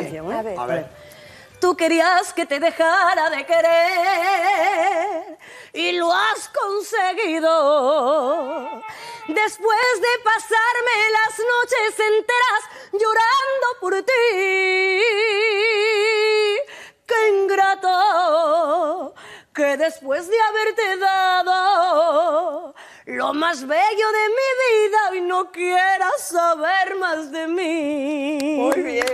¿eh? Tú querías que te dejara de querer y lo has conseguido. Después de pasarme las noches enteras llorando por ti, qué ingrato que después de haberte dado lo más bello de mi vida Y no quieras saber más de mí. Muy bien.